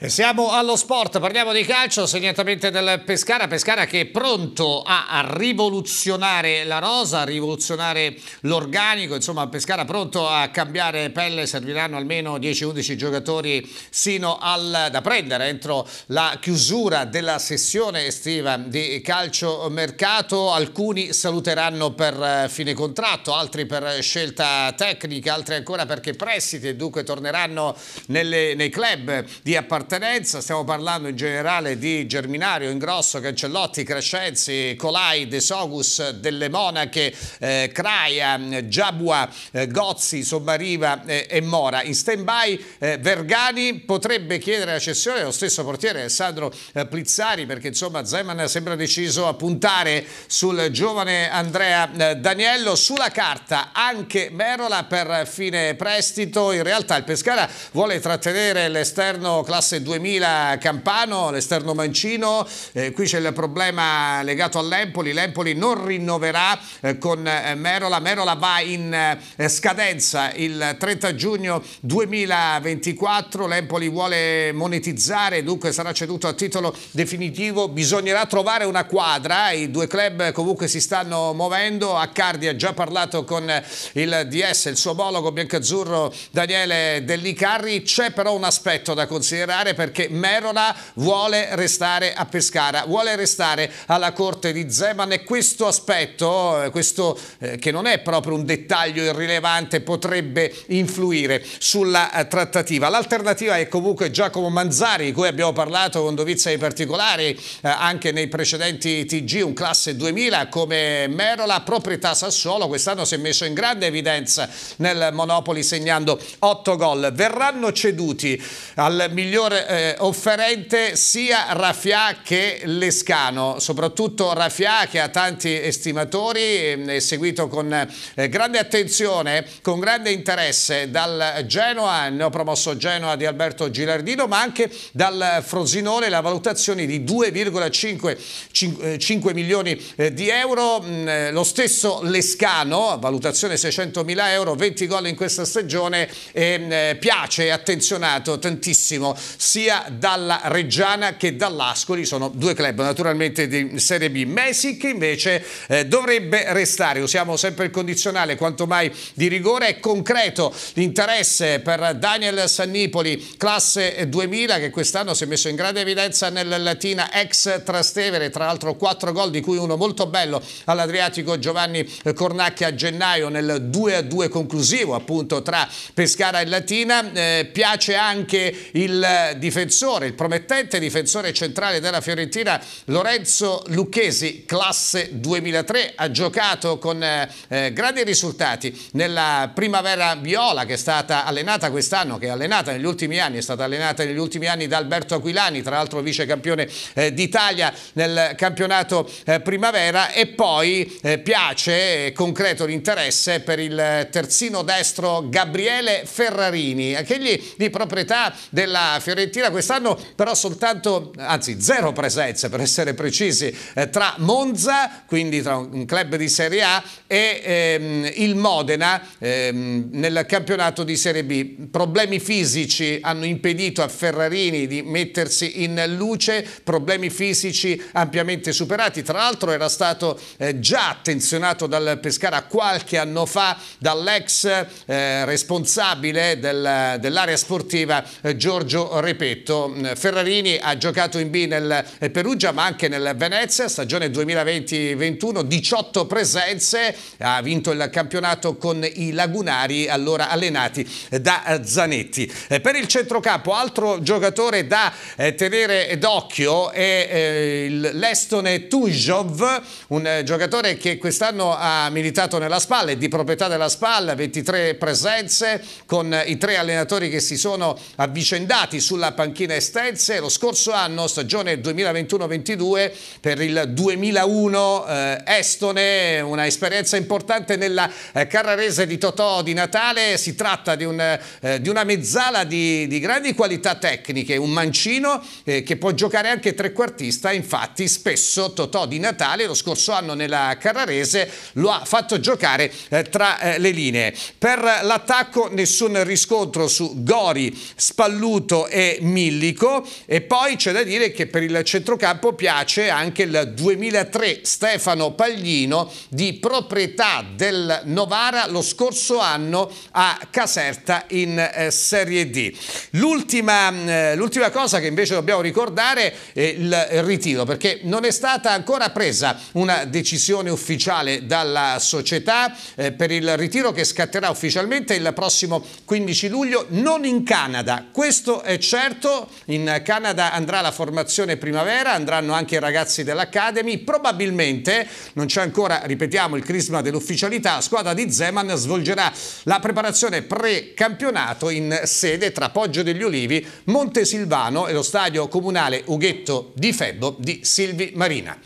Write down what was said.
E siamo allo sport, parliamo di calcio, segnatamente del Pescara, Pescara che è pronto a, a rivoluzionare la rosa, a rivoluzionare l'organico, insomma Pescara pronto a cambiare pelle, serviranno almeno 10-11 giocatori sino al, da prendere entro la chiusura della sessione estiva di calcio mercato, alcuni saluteranno per eh, fine contratto, altri per scelta tecnica, altri ancora perché prestiti e dunque torneranno nelle, nei club di appartenenza appartenenza, stiamo parlando in generale di Germinario, Ingrosso, Cancellotti, Crescenzi, Colai, De Sogus, Delle Monache, eh, Craia, Giabua, eh, Gozzi, Sommariva eh, e Mora. In stand-by eh, Vergani potrebbe chiedere la cessione lo stesso portiere Alessandro eh, Plizzari perché insomma Zeman sembra deciso a puntare sul giovane Andrea eh, Daniello. Sulla carta anche Merola per fine prestito, in realtà il Pescara vuole trattenere l'esterno classe 2000 Campano, l'esterno mancino, eh, qui c'è il problema legato all'Empoli, l'Empoli non rinnoverà eh, con eh, Merola, Merola va in eh, scadenza il 30 giugno 2024, l'Empoli vuole monetizzare, dunque sarà ceduto a titolo definitivo, bisognerà trovare una quadra, i due club comunque si stanno muovendo, Accardi ha già parlato con eh, il DS, il suo omologo biancazzurro Daniele Dellicarri, c'è però un aspetto da considerare giocare perché Merola vuole restare a Pescara, vuole restare alla corte di Zeman e questo aspetto, eh, questo eh, che non è proprio un dettaglio irrilevante, potrebbe influire sulla eh, trattativa. L'alternativa è comunque Giacomo Manzari, di cui abbiamo parlato con dovizia di particolari anche nei precedenti TG, un classe 2000 come Merola, proprietà Sassuolo, quest'anno si è messo in grande evidenza nel Monopoli segnando 8 gol. Verranno ceduti al migliore eh, offerente sia Raffià che Lescano, soprattutto Raffià che ha tanti estimatori, ehm, è seguito con eh, grande attenzione, con grande interesse dal Genoa, ne ho promosso Genoa di Alberto Gilardino, ma anche dal Frosinone la valutazione di 2,5 eh, milioni eh, di euro, mh, mm, eh, lo stesso Lescano, valutazione 600 mila euro, 20 gol in questa stagione, ehm, eh, piace, attenzionato tantissimo sia dalla Reggiana che dall'Ascoli, sono due club naturalmente di Serie B. Messi che invece eh, dovrebbe restare, usiamo sempre il condizionale quanto mai di rigore, è concreto l'interesse per Daniel Sannipoli, classe 2000 che quest'anno si è messo in grande evidenza nel Latina ex Trastevere, tra l'altro quattro gol di cui uno molto bello all'Adriatico Giovanni Cornacchi a gennaio nel 2-2 conclusivo appunto tra Pescara e Latina, eh, piace anche il il difensore, il promettente difensore centrale della Fiorentina Lorenzo Lucchesi, classe 2003, ha giocato con eh, eh, grandi risultati nella primavera viola che è stata allenata quest'anno, che è allenata negli ultimi anni, è stata allenata negli ultimi anni da Alberto Aquilani, tra l'altro vice campione eh, d'Italia nel campionato eh, primavera e poi eh, piace eh, concreto l'interesse per il terzino destro Gabriele Ferrarini, che gli di proprietà della Fiorentina Fiorentina quest'anno però soltanto, anzi zero presenze per essere precisi, eh, tra Monza, quindi tra un club di Serie A, e ehm, il Modena ehm, nel campionato di Serie B. Problemi fisici hanno impedito a Ferrarini di mettersi in luce, problemi fisici ampiamente superati, tra l'altro era stato eh, già attenzionato dal Pescara qualche anno fa dall'ex eh, responsabile del, dell'area sportiva eh, Giorgio Re Repetto. Ferrarini ha giocato in B nel eh, Perugia ma anche nel Venezia, stagione 2020-21, 18 presenze, ha vinto il campionato con i Lagunari, allora allenati da eh, Zanetti. Eh, per il centrocampo, altro giocatore da tenere d'occhio è l'Estone Tujov, un giocatore che quest'anno ha militato nella Spalla, è di proprietà della Spalla, 23 presenze con i tre allenatori che si sono avvicendati sulla sulla panchina estense. Lo scorso anno, stagione 2021-22, per il 2001 eh, Estone, una esperienza importante nella eh, Carrarese di Totò di Natale. Si tratta di, un, eh, di una mezzala di, di, grandi qualità tecniche, un mancino eh, che può giocare anche trequartista. Infatti, spesso Totò di Natale, lo scorso anno nella Carrarese, lo ha fatto giocare eh, tra eh, le linee. Per l'attacco nessun riscontro su Gori, Spalluto e Millico e poi c'è da dire che per il centrocampo piace anche il 2003 Stefano Paglino di proprietà del Novara lo scorso anno a Caserta in eh, Serie D. Eh, l'ultima cosa che invece dobbiamo ricordare è il ritiro perché non è stata ancora presa una decisione ufficiale dalla società eh, per il ritiro che scatterà ufficialmente il prossimo 15 luglio non in Canada. Questo è certo certo in Canada andrà la formazione primavera, andranno anche i ragazzi dell'Academy, probabilmente, non c'è ancora, ripetiamo, il crisma dell'ufficialità, la squadra di Zeman svolgerà la preparazione pre-campionato in sede tra Poggio degli Ulivi, Montesilvano e lo stadio comunale Ughetto di Febbo di Silvi Marina.